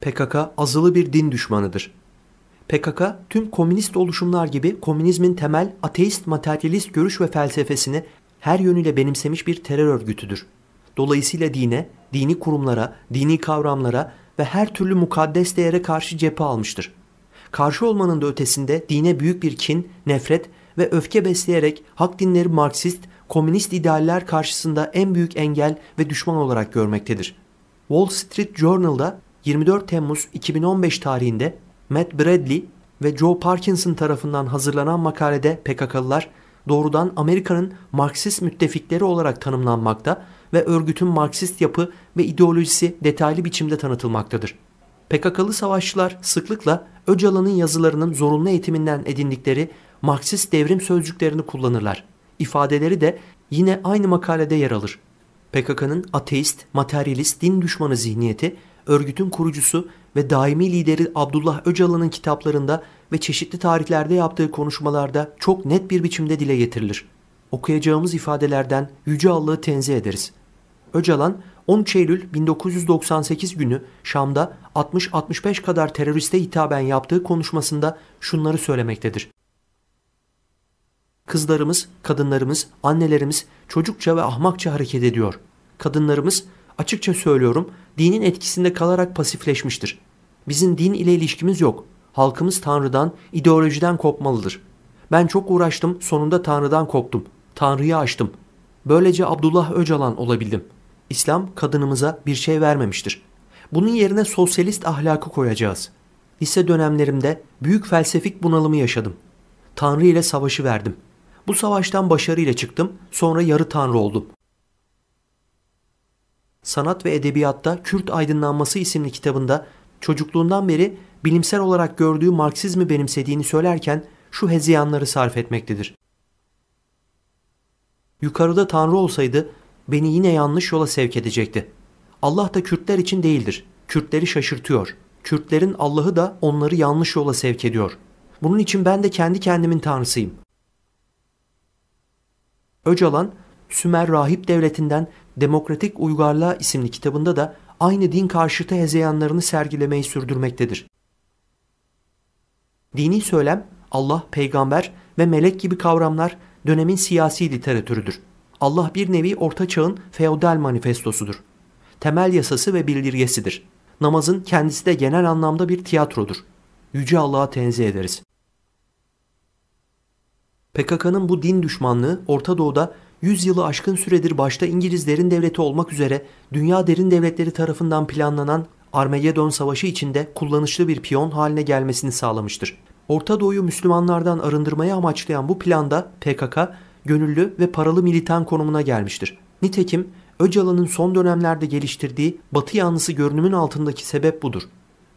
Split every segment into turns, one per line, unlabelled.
PKK azılı bir din düşmanıdır. PKK tüm komünist oluşumlar gibi komünizmin temel ateist materyalist görüş ve felsefesini her yönüyle benimsemiş bir terör örgütüdür. Dolayısıyla dine, dini kurumlara, dini kavramlara ve her türlü mukaddes değere karşı cephe almıştır. Karşı olmanın da ötesinde dine büyük bir kin, nefret ve öfke besleyerek hak dinleri Marksist, komünist idealler karşısında en büyük engel ve düşman olarak görmektedir. Wall Street Journal'da 24 Temmuz 2015 tarihinde Matt Bradley ve Joe Parkinson tarafından hazırlanan makalede PKK'lılar doğrudan Amerika'nın Marksist müttefikleri olarak tanımlanmakta ve örgütün Marksist yapı ve ideolojisi detaylı biçimde tanıtılmaktadır. PKK'lı savaşçılar sıklıkla Öcalan'ın yazılarının zorunlu eğitiminden edindikleri Marksist devrim sözcüklerini kullanırlar. İfadeleri de yine aynı makalede yer alır. PKK'nın ateist, materyalist, din düşmanı zihniyeti örgütün kurucusu ve daimi lideri Abdullah Öcalan'ın kitaplarında ve çeşitli tarihlerde yaptığı konuşmalarda çok net bir biçimde dile getirilir. Okuyacağımız ifadelerden Yüce Allah'ı tenzih ederiz. Öcalan 13 Eylül 1998 günü Şam'da 60-65 kadar teröriste hitaben yaptığı konuşmasında şunları söylemektedir. Kızlarımız, kadınlarımız, annelerimiz çocukça ve ahmakça hareket ediyor. Kadınlarımız Açıkça söylüyorum, dinin etkisinde kalarak pasifleşmiştir. Bizim din ile ilişkimiz yok. Halkımız Tanrı'dan, ideolojiden kopmalıdır. Ben çok uğraştım, sonunda Tanrı'dan koptum. Tanrı'yı açtım. Böylece Abdullah Öcalan olabildim. İslam kadınımıza bir şey vermemiştir. Bunun yerine sosyalist ahlakı koyacağız. Lise dönemlerimde büyük felsefik bunalımı yaşadım. Tanrı ile savaşı verdim. Bu savaştan başarıyla çıktım, sonra yarı tanrı oldum. Sanat ve Edebiyatta Kürt Aydınlanması isimli kitabında çocukluğundan beri bilimsel olarak gördüğü Marksizmi benimsediğini söylerken şu hezeyanları sarf etmektedir. Yukarıda Tanrı olsaydı beni yine yanlış yola sevk edecekti. Allah da Kürtler için değildir. Kürtleri şaşırtıyor. Kürtlerin Allah'ı da onları yanlış yola sevk ediyor. Bunun için ben de kendi kendimin tanrısıyım. Öcalan Sümer Rahip Devleti'nden Demokratik Uygarlığa isimli kitabında da aynı din karşıtı hezeyanlarını sergilemeyi sürdürmektedir. Dini söylem, Allah, peygamber ve melek gibi kavramlar dönemin siyasi literatürüdür. Allah bir nevi orta çağın feodal manifestosudur. Temel yasası ve bildirgesidir. Namazın kendisi de genel anlamda bir tiyatrodur. Yüce Allah'a tenzih ederiz. PKK'nın bu din düşmanlığı Orta Doğu'da yılı aşkın süredir başta İngilizlerin devleti olmak üzere dünya derin devletleri tarafından planlanan Armagedon Savaşı içinde kullanışlı bir piyon haline gelmesini sağlamıştır. Orta Doğu'yu Müslümanlardan arındırmayı amaçlayan bu planda PKK, gönüllü ve paralı militan konumuna gelmiştir. Nitekim Öcalan'ın son dönemlerde geliştirdiği batı yanlısı görünümün altındaki sebep budur.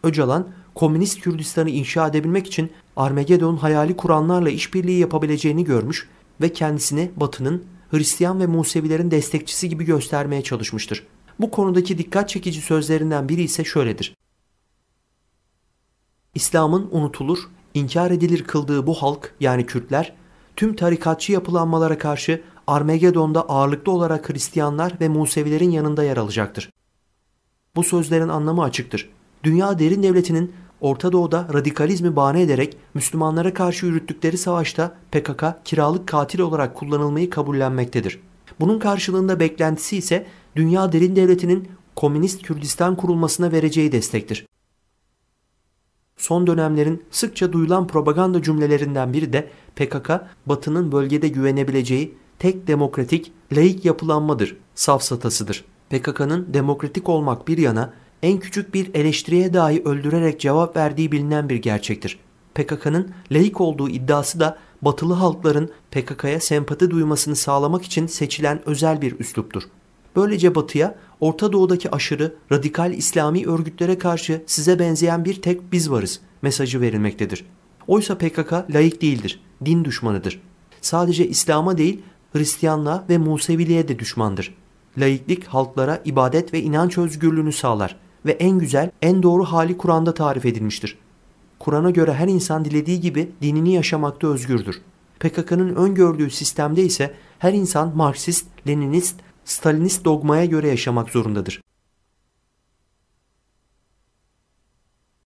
Öcalan, komünist Kürdistan'ı inşa edebilmek için Armagedon hayali kuranlarla işbirliği yapabileceğini görmüş ve kendisini Batı'nın Hristiyan ve Musevilerin destekçisi gibi göstermeye çalışmıştır. Bu konudaki dikkat çekici sözlerinden biri ise şöyledir. İslam'ın unutulur, inkar edilir kıldığı bu halk yani Kürtler, tüm tarikatçı yapılanmalara karşı Armagedon'da ağırlıklı olarak Hristiyanlar ve Musevilerin yanında yer alacaktır. Bu sözlerin anlamı açıktır. Dünya derin devletinin Orta Doğu'da radikalizmi bahane ederek Müslümanlara karşı yürüttükleri savaşta PKK kiralık katil olarak kullanılmayı kabullenmektedir. Bunun karşılığında beklentisi ise dünya derin devletinin komünist Kürdistan kurulmasına vereceği destektir. Son dönemlerin sıkça duyulan propaganda cümlelerinden biri de PKK, Batı'nın bölgede güvenebileceği tek demokratik, laik yapılanmadır, safsatasıdır. PKK'nın demokratik olmak bir yana en küçük bir eleştiriye dahi öldürerek cevap verdiği bilinen bir gerçektir. PKK'nın laik olduğu iddiası da batılı halkların PKK'ya sempati duymasını sağlamak için seçilen özel bir üsluptur. Böylece batıya Orta Doğu'daki aşırı, radikal İslami örgütlere karşı size benzeyen bir tek biz varız mesajı verilmektedir. Oysa PKK laik değildir, din düşmanıdır. Sadece İslam'a değil Hristiyanlığa ve Museviliğe de düşmandır. Laiklik halklara ibadet ve inanç özgürlüğünü sağlar.'' ve en güzel, en doğru hali Kur'an'da tarif edilmiştir. Kur'an'a göre her insan dilediği gibi dinini yaşamakta özgürdür. PKK'nın öngördüğü sistemde ise her insan Marksist, Leninist, Stalinist dogmaya göre yaşamak zorundadır.